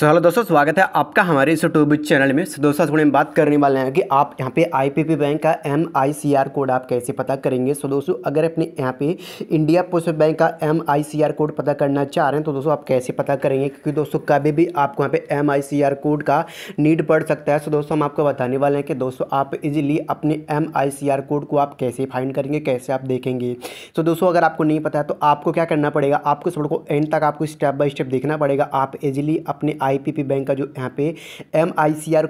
तो हेलो दोस्तों स्वागत है आपका हमारे इस यूट्यूब चैनल में तो दोस्तों थोड़ी हम बात करने वाले हैं कि आप यहाँ पे आईपीपी बैंक का एमआईसीआर कोड आप कैसे पता करेंगे सो तो दोस्तों अगर अपने यहाँ पे इंडिया पोस्ट बैंक का एमआईसीआर कोड पता करना चाह रहे हैं तो दोस्तों आप कैसे पता करेंगे क्योंकि दोस्तों कभी भी आपको यहाँ पे एम कोड का नीड पड़ सकता है सो तो दोस्तों हम आपको बताने वाले हैं कि दोस्तों आप इजिली अपने एम कोड को आप कैसे फाइंड करेंगे कैसे आप देखेंगे सो दोस्तों अगर आपको नहीं पता है तो आपको क्या करना पड़ेगा आपको इस को एंड तक आपको स्टेप बाई स्टेप देखना पड़ेगा आप इजिली अपने आईपीपी बैंक का जो यहाँ पे एम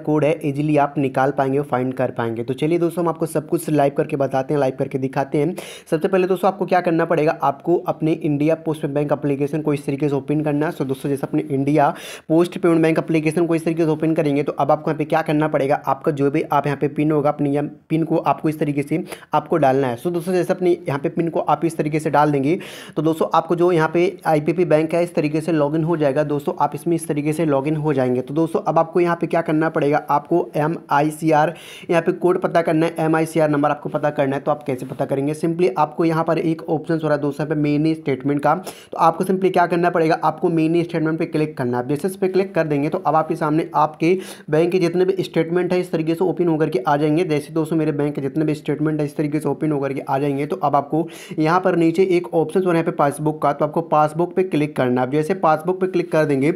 कोड है इजीली आप निकाल पाएंगे फाइंड कर पाएंगे तो चलिए दोस्तों हम आपको सब कुछ लाइव करके बताते हैं लाइव करके दिखाते हैं सबसे पहले दोस्तों आपको क्या करना पड़ेगा आपको अपने इंडिया पोस्ट बैंक अप्लीकेशन को इस तरीके से ओपन करना है सो दोस्तों जैसे अपने India post payment bank application को इस तरीके से ओपन करेंगे तो अब आपको यहाँ पे क्या करना पड़ेगा आपका जो भी आप यहाँ पे पिन होगा अपने पिन को आपको इस तरीके से आपको डालना है सो दोस्तों जैसे अपने यहाँ पे पिन को आप इस तरीके से डाल देंगे तो दोस्तों आपको जो यहाँ पे आई बैंक है इस तरीके से लॉग हो जाएगा दोस्तों आप इसमें इस तरीके से लॉगिन हो जाएंगे तो दोस्तों अब आपको यहाँ पे क्या करना पड़ेगा आपको एम आई सी आर यहाँ पर कोड पता करना है M I C R number आपको पता करना है तो आप कैसे पता करेंगे सिंपली आपको यहाँ पर एक ऑप्शन हो रहा है दोस्तों यहाँ पे स्टेटमेंट का तो आपको सिंपली क्या करना पड़ेगा आपको मेनी स्टेटमेंट पर क्लिक करना है बेसिस पे क्लिक कर देंगे तो अब आपके सामने आपके बैंक के जितने भी स्टेटमेंट है इस तरीके से ओपन होकर के आ जाएंगे जैसे दोस्तों मेरे बैंक के जितने भी स्टेटमेंट है इस तरीके से ओपन होकर के आ जाएंगे तो अब आपको यहाँ पर नीचे एक ऑप्शन हो रहा है पासबुक का तो आपको पासबुक पर क्लिक करना है जैसे पासबुक पर क्लिक कर देंगे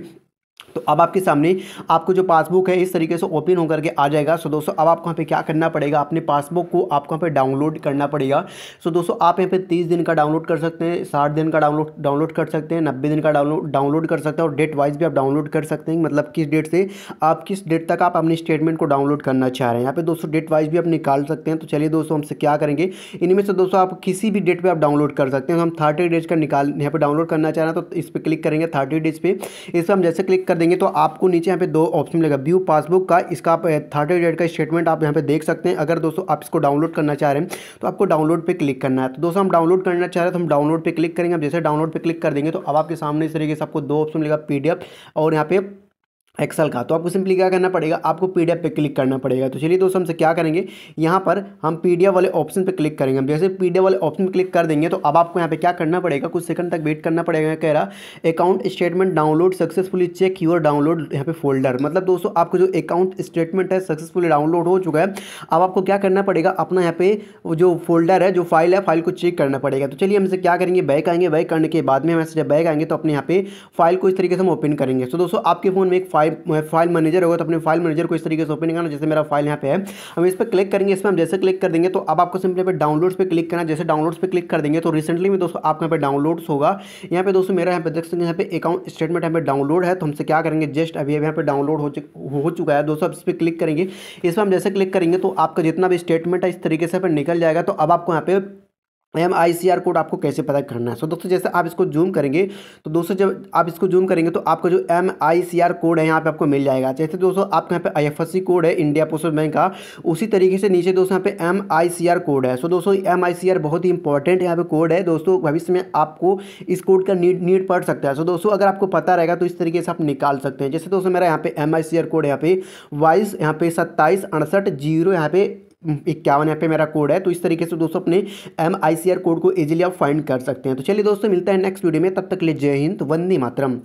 तो अब आपके सामने आपको जो पासबुक है इस तरीके से ओपन होकर के आ जाएगा सो दोस्तों अब आपको यहाँ पे क्या करना पड़ेगा अपने पासबुक को आपको यहाँ पे डाउनलोड करना पड़ेगा सो दोस्तों आप यहाँ पे तीस दिन का डाउनलोड कर सकते हैं साठ दिन का डाउनलोड डाउनलोड कर सकते हैं नब्बे दिन का डाउनलोड डाउनलोड कर सकते हैं और डेट वाइज भी आप डाउनलोड कर सकते हैं मतलब किस डेट से आप किस डेट तक आप अपने स्टेटमेंट को डाउनलोड करना चाह रहे हैं यहाँ पे दोस्तों डेट वाइज भी आप निकाल सकते हैं तो चलिए दोस्तों हमसे क्या करेंगे इनमें से दोस्तों आप किसी भी डेट पर आप डाउनलोड कर सकते हैं हम थर्टी डेज का निकाल यहाँ पर डाउनलोड करना चाह रहे हैं तो इस पर क्लिक करेंगे थर्टी डेज पर इस पर हम जैसे क्लिक कर देंगे तो आपको नीचे यहाँ पे दो ऑप्शन मिलेगा व्यू पासबुक का इसका आप थर्टी डेट का स्टेटमेंट आप यहाँ पे देख सकते हैं अगर दोस्तों आप इसको डाउनलोड करना चाह रहे हैं तो आपको डाउनलोड पे क्लिक करना है तो दोस्तों हम डाउनलोड करना चाह रहे हैं तो हम डाउनलोड पे क्लिक करेंगे आप जैसे डाउनलोड पे क्लिक कर देंगे तो अब आपके सामने इस तरीके से आपको दो ऑप्शन मिलेगा पीडीएफ और यहाँ पे एक्सल का तो आपको सिंपली क्या करना पड़ेगा आपको पीडीएफ पे क्लिक करना पड़ेगा तो चलिए दोस्तों हमसे क्या करेंगे यहाँ पर हम पीडीएफ वाले ऑप्शन पे क्लिक करेंगे हम जैसे पीडीएफ वाले ऑप्शन पे क्लिक कर देंगे तो अब आपको यहाँ पे क्या करना पड़ेगा कुछ सेकंड तक वेट करना पड़ेगा कह रहा account statement download successfully check your download यहाँ पे फोल्डर मतलब दोस्तों आपको जो अकाउंट स्टेटमेंट है सक्सेसफुली डाउनलोड हो चुका है अब आपको क्या करना पड़ेगा अपना यहाँ पे जो फोल्डर है जो फाइल है फाइल को चेक करना पड़ेगा तो चलिए हमसे क्या करेंगे बैक आएंगे बैक करने के बाद में हम जब बैक आएंगे तो अपने यहाँ पे फाइल को इस तरीके से हम ओपन करेंगे तो दोस्तों आपके फोन में एक फाइल फाइल फाइल मैनेजर होगा तो अपने फाइल मैनेजर को इस तरीके से ओपन करना जैसे मेरा फाइल यहाँ पे है हम इस पर क्लिक करेंगे इसमें हम जैसे क्लिक कर देंगे तो अब आपको सिंपली पे डाउनलोड्स पे क्लिक करना जैसे डाउनलोड्स पे क्लिक कर देंगे तो रिसेंटली में दोस्तों आपके यहाँ पे डाउनलोड्स होगा यहाँ पे दोस्तों मेरा यहाँ पे देख सकते हैं यहाँ पे अकाउंट स्टेटमेंट यहाँ पे डाउनलोड है तो हमसे क्या करेंगे जस्ट अभी अभी यहाँ पे डाउनलोड हो चुका है दोस्तों अब इस पर क्लिक करेंगे इस पर हम जैसे क्लिक करेंगे तो आपका जितना भी स्टेटमेंट है इस तरीके से निकल जाएगा तो अब आपको यहाँ पे M I C R code आपको कैसे पता करना है सो so, दोस्तों जैसे आप इसको जूम करेंगे तो दोस्तों जब आप इसको जूम करेंगे तो आपका जो M I C R code है यहाँ पे आपको मिल जाएगा जैसे दोस्तों आपके यहाँ पे I F S C code है इंडिया पोस्ट बैंक का उसी तरीके से नीचे दोस्तों यहाँ पे M I C R code है सो so, दोस्तों एम आई सी आर बहुत ही इंपॉर्टेंट यहाँ पे कोड है दोस्तों भविष्य में आपको इस कोड का नीड नीड पड़ सकता है सो so, दोस्तों अगर आपको पता रहेगा तो इस तरीके से आप निकाल सकते हैं जैसे दोस्तों मेरा यहाँ पे M I C R code यहाँ पे वाइस यहाँ पे सत्ताईस अड़सठ जीरो यहाँ पे इक्यावन यहाँ पे मेरा कोड है तो इस तरीके से दोस्तों अपने M I C R code को इजिली आप फाइंड कर सकते हैं तो चलिए दोस्तों मिलता है नेक्स्ट वीडियो में तब तक ले जय हिंद वंदे मातरम